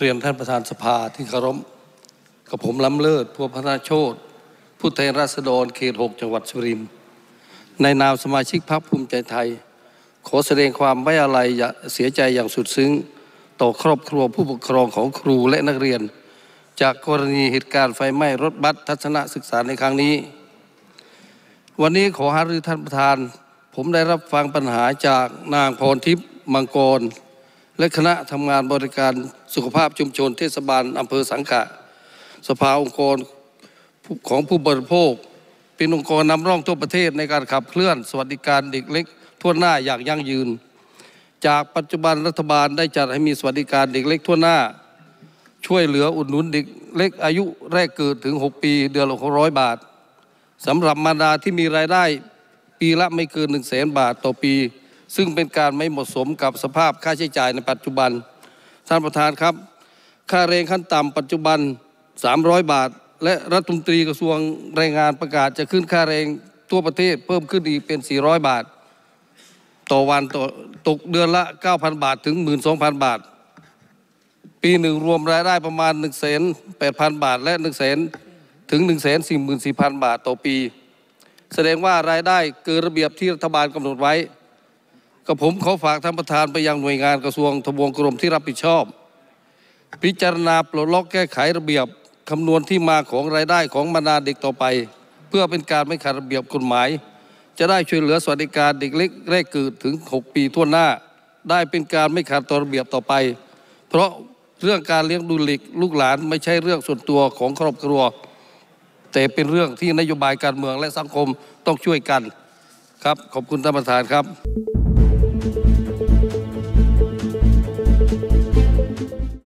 เรียนท่านประธานสภาที่เคารพกับผมล้ำเลิศพัวพนาโชตผู้แทนราษฎรเขตหกจังหวัดสุรินทร์ในนามสมาชิกพรรคภูมิใจไทย ขอแสดงความไว้อาลัยเสียใจอย่างสุดซึ้ง ต่อครอบครัวผู้ปกครองของครูและนักเรียน จากกรณีเหตุการณ์ไฟไหม้รถบัสทัศนศึกษาในครั้งนี้ วันนี้ขอหารือท่านประธาน ผมได้รับฟังปัญหาจากนางพรทิพย์มังกรและคณะทำงานบริการสุขภาพชุมชนเทศบาลอำเภอสังกะสภาองค์กรของผู้บริโภค เป็นองค์กรนำร่องทั่วประเทศในการขับเคลื่อน สวัสดิการเด็กเล็กทั่วหน้าอย่างยั่งยืน จากปัจจุบันรัฐบาลได้จัดให้มีสวัสดิการเด็กเล็กทั่วหน้า ช่วยเหลืออุดหนุนเด็กเล็กอายุแรกเกิดถึง 6 ปี เดือนละ600บาทสำหรับมารดาที่มีรายได้ ปีละไม่เกิน1แสนแบาทต่อปีซึ่งเป็นการไม่เหมาะสมกับสภาพค่าใช้จ่ายในปัจจุบัน ท่านประธานครับ ค่าแรงขั้นต่ำปัจจุบัน 300 บาท และรัฐมนตรีกระทรวงแรงงานประกาศจะขึ้นค่าแรงทั่วประเทศเพิ่มขึ้นอีกเป็น 400 บาท ต่อวันต่อตกเดือนละ 9,000 บาทถึง 12,000 บาท ปีหนึ่งรวมรายได้ประมาณ 1 8 0 0 บาทและ1 0 0 0ถึง1 4 4 0 0 0 บาทต่อปี แสดงว่ารายได้เกินระเบียบที่รัฐบาลกำหนดไว้กับผมขอฝากท่านประธานไปยังหน่วยงานกระทรวงทบวงกรมที่รับผิดชอบ พิจารณาปลดล็อกแก้ไขระเบียบคำนวณที่มาของรายได้ของบรรดาเด็กต่อไป เพื่อเป็นการไม่ขัดระเบียบกฎหมาย จะได้ช่วยเหลือสวัสดิการเด็กเล็กแรกเกิดถึง6ปีทั่วหน้าได้เป็นการไม่ขัดต่อระเบียบต่อไป เพราะเรื่องการเลี้ยงดูลูกหลานไม่ใช่เรื่องส่วนตัวของครอบครัว แต่เป็นเรื่องที่นโยบายการเมืองและสังคมต้องช่วยกันครับ ขอบคุณท่านประธานครับ